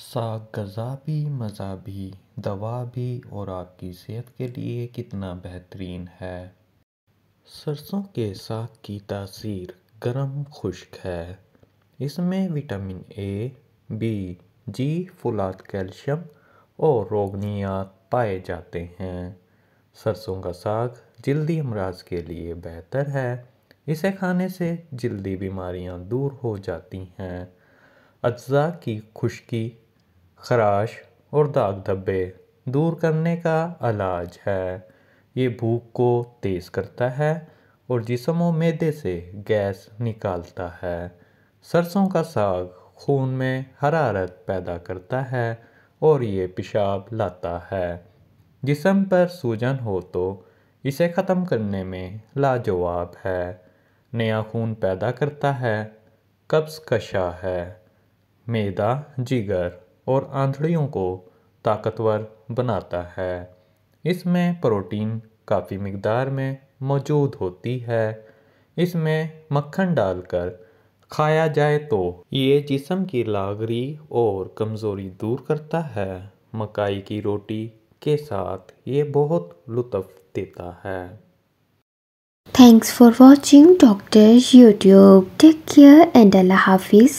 सा गज़ा भी मज़ा भी दवा भी और आपकी सेहत के लिए कितना बेहतरीन है सरसों के साग की तासीर गर्म खुश्क है इसमें विटामिन ए बी जी फुलाद कैल्शियम और रोगनियात पाए जाते हैं सरसों का साग जल्दी अमराज के लिए बेहतर है इसे खाने से जल्दी बीमारियां दूर हो जाती हैं अज्जा की खुश्की खराश और दाग धब्बे दूर करने का इलाज है ये भूख को तेज़ करता है और जिसम मैदे से गैस निकालता है सरसों का साग खून में हरारत पैदा करता है और ये पेशाब लाता है जिसम पर सूजन हो तो इसे ख़त्म करने में लाजवाब है नया खून पैदा करता है कब्ज़ कशा है मैदा जिगर और आंधड़ियों को ताकतवर बनाता है इसमें प्रोटीन काफ़ी मकदार में मौजूद होती है इसमें मक्खन डालकर खाया जाए तो ये जिसम की लागरी और कमज़ोरी दूर करता है मकाई की रोटी के साथ ये बहुत लुत्फ देता है thanks for watching doctors YouTube take care and Allah हाफिज़